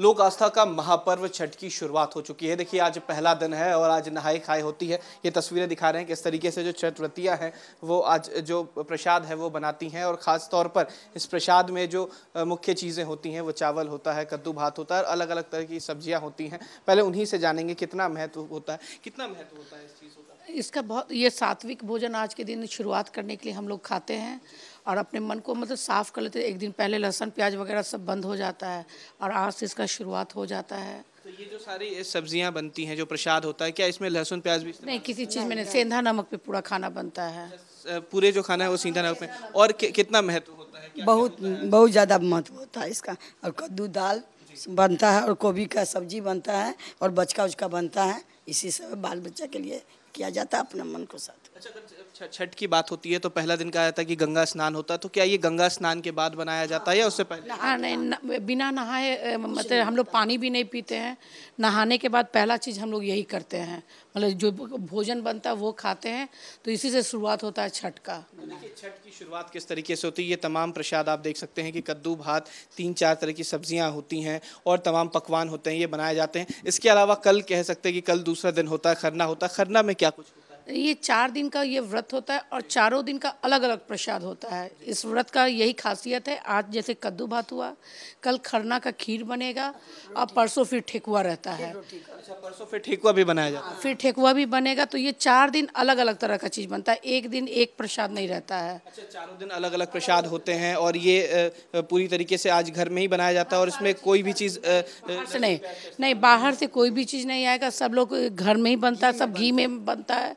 लोक आस्था का महापर्व छठ की शुरुआत हो चुकी है देखिए आज पहला दिन है और आज नहाई खाई होती है ये तस्वीरें दिखा रहे हैं किस तरीके से जो छठ व्रतियाँ हैं वो आज जो प्रसाद है वो बनाती हैं और ख़ास तौर पर इस प्रसाद में जो मुख्य चीज़ें होती हैं वो चावल होता है कद्दू भात होता है अलग अलग तरह की सब्जियाँ होती हैं पहले उन्हीं से जानेंगे कितना महत्व होता है कितना महत्व होता है इस चीज़ का इसका बहुत ये सात्विक भोजन आज के दिन शुरुआत करने के लिए हम लोग खाते हैं और अपने मन को मतलब साफ़ कर लेते एक दिन पहले लहसुन प्याज वगैरह सब बंद हो जाता है और आज से इसका शुरुआत हो जाता है तो ये जो सारी सब्जियाँ बनती हैं जो प्रसाद होता है क्या इसमें लहसुन प्याज भी नहीं किसी चीज़ में नहीं सेंधा नमक पे पूरा खाना बनता है अच्छा, पूरे जो खाना है वो सीधा नमक में और कितना महत्व होता है बहुत बहुत ज़्यादा महत्व होता है इसका और कद्दू दाल बनता है और गोभी का सब्जी बनता है और बचका उचका बनता है इसी सब बाल बच्चा के लिए किया जाता अपने मन को साथ अच्छा छठ की बात होती है तो पहला दिन कहा जाता है कि गंगा स्नान होता है तो क्या ये गंगा स्नान के बाद बनाया जाता है या उससे पहले नहा नहीं बिना नहाए मतलब हम लोग पानी भी नहीं पीते हैं नहाने के बाद पहला चीज़ हम लोग यही करते हैं मतलब जो भोजन बनता है वो खाते हैं तो इसी से शुरुआत होता है छठ का तो देखिए छठ की शुरुआत किस तरीके से होती है ये तमाम प्रसाद आप देख सकते हैं कि कद्दू भात तीन चार तरह की सब्जियां होती हैं और तमाम पकवान होते हैं ये बनाए जाते हैं इसके अलावा कल कह सकते हैं कि कल दूसरा दिन होता है खरना होता है खरना में क्या 갖고 주고 ये चार दिन का ये व्रत होता है और चारों दिन का अलग अलग प्रसाद होता है इस व्रत का यही खासियत है आज जैसे कद्दू भात हुआ कल खरना का खीर बनेगा और परसों फिर ठेकुआ रहता है अच्छा परसों फिर ठेकुआ भी बनाया जाता है फिर ठेकुआ भी बनेगा तो ये चार दिन अलग अलग तरह का चीज़ बनता है एक दिन एक प्रसाद नहीं रहता है अच्छा चारों दिन अलग अलग प्रसाद होते हैं और ये पूरी तरीके से आज घर में ही बनाया जाता है और इसमें कोई भी चीज़ नहीं नहीं बाहर से कोई भी चीज़ नहीं आएगा सब लोग घर में ही बनता है सब घी में बनता है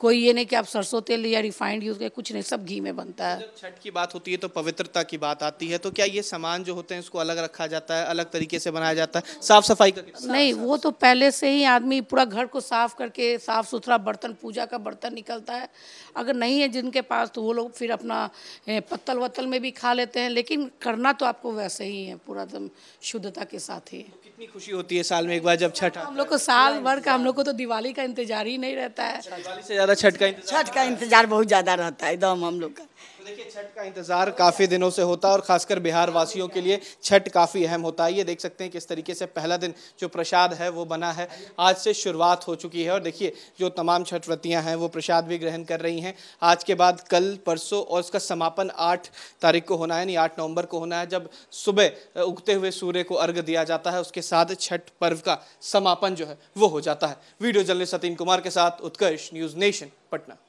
कोई ये नहीं कि आप सरसों तेल या रिफाइंड यूज़ करें कुछ नहीं सब घी में बनता है छठ की बात होती है तो पवित्रता की बात आती है तो क्या ये सामान जो होते हैं उसको अलग रखा जाता है अलग तरीके से बनाया जाता है साफ सफाई का नहीं साफ, वो तो साफ, तो पहले से ही आदमी पूरा घर को साफ करके साफ सुथरा बर्तन पूजा का बर्तन निकलता है अगर नहीं है जिनके पास तो वो लोग फिर अपना पत्तल वत्तल में भी खा लेते हैं लेकिन करना तो आपको वैसे ही है पूरा एकदम शुद्धता के साथ ही तो कितनी खुशी होती है साल में एक बार जब छठ हम लोग को साल भर का हम लोग को तो दिवाली का इंतजार ही नहीं रहता है अच्छा, ज्यादा छठ का छठ का इंतजार बहुत ज्यादा रहता है एकदम हम लोग का तो देखिए छठ का इंतज़ार काफ़ी दिनों से होता है और ख़ासकर बिहार वासियों के लिए छठ काफ़ी अहम होता है ये देख सकते हैं किस तरीके से पहला दिन जो प्रसाद है वो बना है आज से शुरुआत हो चुकी है और देखिए जो तमाम छठ व्रतियाँ हैं वो प्रसाद भी ग्रहण कर रही हैं आज के बाद कल परसों और उसका समापन आठ तारीख को होना है यानी आठ नवंबर को होना है जब सुबह उगते हुए सूर्य को अर्घ दिया जाता है उसके साथ छठ पर्व का समापन जो है वो हो जाता है वीडियो जर्नलिस्ट सतीन कुमार के साथ उत्कर्ष न्यूज़ नेशन पटना